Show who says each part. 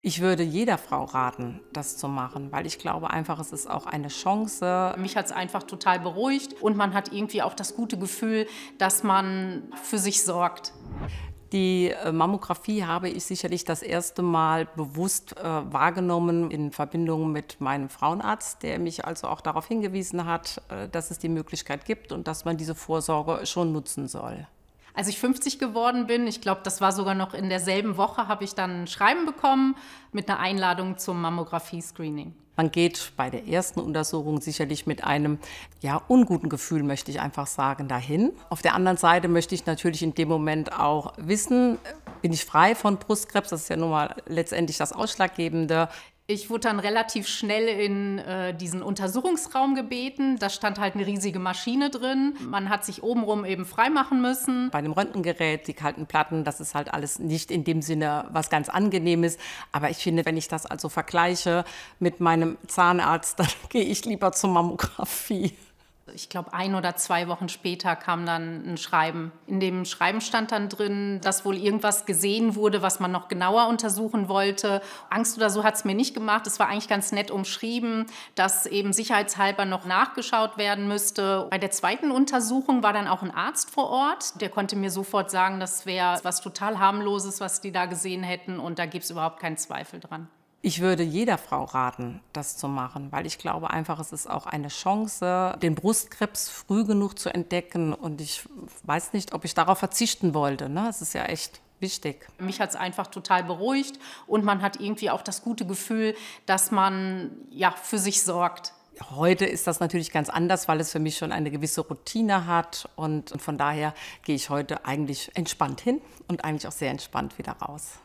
Speaker 1: Ich würde jeder Frau raten, das zu machen, weil ich glaube einfach, es ist auch eine Chance. Mich hat es einfach total beruhigt und man hat irgendwie auch das gute Gefühl, dass man für sich sorgt.
Speaker 2: Die äh, Mammographie habe ich sicherlich das erste Mal bewusst äh, wahrgenommen in Verbindung mit meinem Frauenarzt, der mich also auch darauf hingewiesen hat, äh, dass es die Möglichkeit gibt und dass man diese Vorsorge schon nutzen soll
Speaker 1: als ich 50 geworden bin, ich glaube, das war sogar noch in derselben Woche, habe ich dann ein Schreiben bekommen mit einer Einladung zum Mammographie-Screening.
Speaker 2: Man geht bei der ersten Untersuchung sicherlich mit einem ja, unguten Gefühl, möchte ich einfach sagen, dahin. Auf der anderen Seite möchte ich natürlich in dem Moment auch wissen, äh, bin ich frei von Brustkrebs? Das ist ja nun mal letztendlich das
Speaker 1: Ausschlaggebende. Ich wurde dann relativ schnell in äh, diesen Untersuchungsraum gebeten. Da stand halt eine riesige Maschine drin. Man hat sich obenrum eben freimachen müssen. Bei dem Röntgengerät, die kalten Platten, das ist halt alles nicht in dem Sinne was ganz Angenehmes. Aber ich
Speaker 2: finde, wenn ich das also vergleiche mit meinem Zahnarzt, dann gehe ich lieber zur Mammographie
Speaker 1: ich glaube, ein oder zwei Wochen später kam dann ein Schreiben. In dem Schreiben stand dann drin, dass wohl irgendwas gesehen wurde, was man noch genauer untersuchen wollte. Angst oder so hat es mir nicht gemacht. Es war eigentlich ganz nett umschrieben, dass eben sicherheitshalber noch nachgeschaut werden müsste. Bei der zweiten Untersuchung war dann auch ein Arzt vor Ort. Der konnte mir sofort sagen, das wäre was total harmloses, was die da gesehen hätten. Und da gibt es überhaupt keinen Zweifel dran.
Speaker 2: Ich würde jeder Frau raten, das zu machen, weil ich glaube einfach, es ist auch eine Chance, den Brustkrebs früh genug zu entdecken. Und ich weiß nicht, ob ich darauf
Speaker 1: verzichten wollte. Ne? Es ist ja echt wichtig. Mich hat es einfach total beruhigt und man hat irgendwie auch das gute Gefühl, dass man ja für sich sorgt. Heute ist das natürlich
Speaker 2: ganz anders, weil es für mich schon eine gewisse Routine hat und von daher gehe ich heute eigentlich entspannt hin und eigentlich auch sehr entspannt wieder raus.